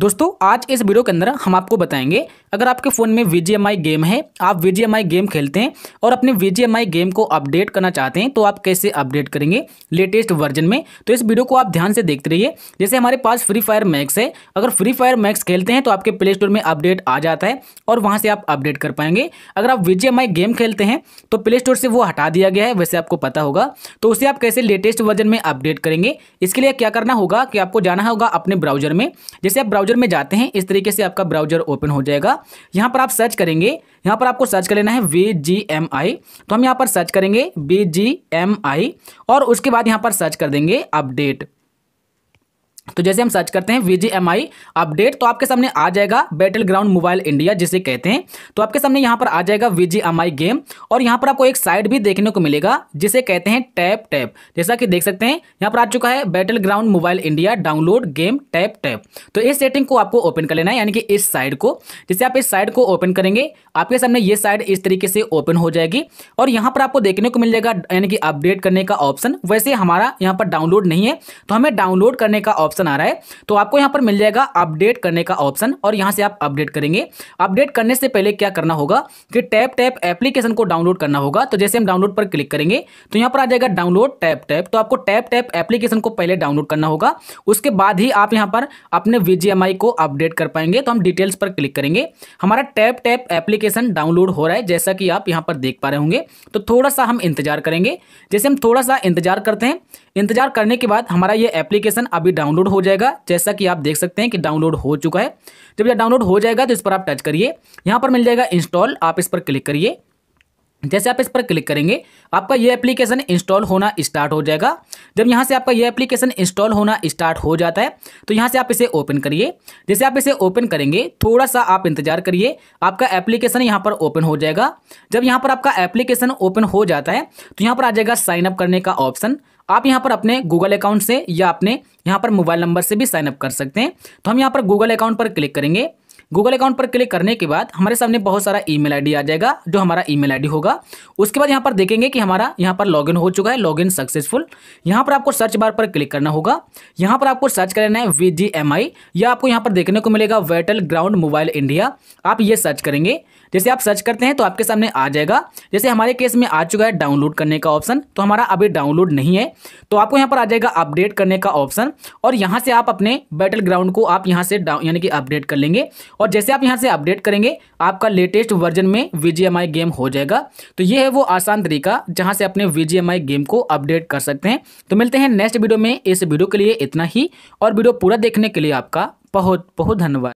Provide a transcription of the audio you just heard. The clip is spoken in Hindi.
दोस्तों आज इस वीडियो के अंदर हम आपको बताएंगे अगर आपके फ़ोन में वी गेम है आप वी गेम खेलते हैं और अपने वी गेम को अपडेट करना चाहते हैं तो आप कैसे अपडेट करेंगे लेटेस्ट वर्जन में तो इस वीडियो को आप ध्यान से देखते रहिए जैसे हमारे पास फ्री फायर मैक्स है अगर फ्री फायर मैक्स खेलते हैं तो आपके प्ले स्टोर में अपडेट आ जाता है और वहाँ से आप अपडेट कर पाएंगे अगर आप वी गेम खेलते हैं तो प्ले स्टोर से वो हटा दिया गया है वैसे आपको पता होगा तो उसे आप कैसे लेटेस्ट वर्जन में अपडेट करेंगे इसके लिए क्या करना होगा कि आपको जाना होगा अपने ब्राउजर में जैसे आप ब्राउजर में जाते हैं इस तरीके से आपका ब्राउजर ओपन हो जाएगा यहाँ पर आप सर्च करेंगे यहाँ पर आपको सर्च कर लेना है वी जी एम आई तो हम यहाँ पर सर्च करेंगे बी जी एम आई और उसके बाद यहाँ पर सर्च कर देंगे अपडेट तो जैसे हम सर्च करते हैं वी अपडेट तो आपके सामने आ जाएगा बैटल ग्राउंड मोबाइल इंडिया जिसे कहते हैं तो आपके सामने यहां पर आ जाएगा आई गेम और यहां पर आपको एक साइड भी देखने को मिलेगा जिसे कहते हैं टैप टैप जैसा कि देख सकते हैं यहां पर आ चुका है Battle Ground Mobile India download game tap tap तो इस सेटिंग को आपको ओपन कर लेना है यानी कि इस साइड को जैसे आप इस साइड को ओपन करेंगे आपके सामने ये साइड इस तरीके से ओपन हो जाएगी और यहाँ पर आपको देखने को मिल जाएगा यानी कि अपडेट करने का ऑप्शन वैसे हमारा यहाँ पर डाउनलोड नहीं है तो हमें डाउनलोड करने का ऑप्शन ऑप्शन आ रहा है तो आपको यहाँ पर मिल जाएगा अपडेट करने का ऑप्शन और यहाँ से आप अपडेट करेंगे अपडेट करने से पहले क्या करना होगा कि टैप टैप एप्लीकेशन को डाउनलोड करना होगा तो जैसे हम डाउनलोड पर क्लिक करेंगे तो यहाँ पर आ जाएगा डाउनलोड टैप टैप तो आपको टैप टैप एप्लीकेशन को पहले डाउनलोड करना होगा उसके बाद ही आप यहाँ पर अपने वी को अपडेट कर पाएंगे तो हम डिटेल्स पर क्लिक करेंगे हमारा टैप टैप एप्लीकेशन डाउनलोड हो रहा है जैसा कि आप यहाँ पर देख पा रहे होंगे तो थोड़ा सा हम इंतजार करेंगे जैसे हम थोड़ा सा इंतजार करते हैं इंतजार करने के बाद हमारा ये एप्लीकेशन अभी डाउनलोड डाउनलोड हो जाएगा जैसा कि आप देख सकते हैं कि डाउनलोड हो चुका है जब यह डाउनलोड हो जाएगा तो इस पर आप टच करिए यहाँ पर मिल जाएगा इंस्टॉल आप इस पर क्लिक करिए जैसे आप इस पर क्लिक करेंगे आपका यह एप्लीकेशन इंस्टॉल होना स्टार्ट हो जाएगा जब यहाँ से आपका यह एप्लीकेशन इंस्टॉल होना स्टार्ट हो जाता है तो यहाँ से आप इसे ओपन करिए जैसे आप इसे ओपन करेंगे थोड़ा सा आप इंतजार करिए आपका एप्लीकेशन यहाँ पर ओपन हो जाएगा जब यहाँ पर आपका एप्लीकेशन ओपन हो जाता है तो यहाँ पर आ जाएगा साइनअप करने का ऑप्शन आप यहाँ पर अपने गूगल अकाउंट से या अपने यहाँ पर मोबाइल नंबर से भी साइनअप कर सकते हैं तो हम यहाँ पर गूगल अकाउंट पर क्लिक करेंगे गूगल अकाउंट पर क्लिक करने के बाद हमारे सामने बहुत सारा ईमेल आईडी आ जाएगा जो हमारा ईमेल आईडी होगा उसके बाद यहाँ पर देखेंगे कि हमारा यहाँ पर लॉगिन हो चुका है लॉगिन सक्सेसफुल यहाँ पर आपको सर्च बार पर क्लिक करना होगा यहाँ पर आपको सर्च करना है वी जी एम आई या आपको यहाँ पर देखने को मिलेगा वेटल ग्राउंड मोबाइल इंडिया आप ये सर्च करेंगे जैसे आप सर्च करते हैं तो आपके सामने आ जाएगा जैसे हमारे केस में आ चुका है डाउनलोड करने का ऑप्शन तो हमारा अभी डाउनलोड नहीं है तो आपको यहाँ पर आ जाएगा अपडेट करने का ऑप्शन और यहाँ से आप अपने बैटल ग्राउंड को आप यहाँ से यानी कि अपडेट कर लेंगे और जैसे आप यहाँ से अपडेट करेंगे आपका लेटेस्ट वर्जन में वी गेम हो जाएगा तो ये है वो आसान तरीका जहाँ से अपने वी गेम को अपडेट कर सकते हैं तो मिलते हैं नेक्स्ट वीडियो में इस वीडियो के लिए इतना ही और वीडियो पूरा देखने के लिए आपका बहुत बहुत धन्यवाद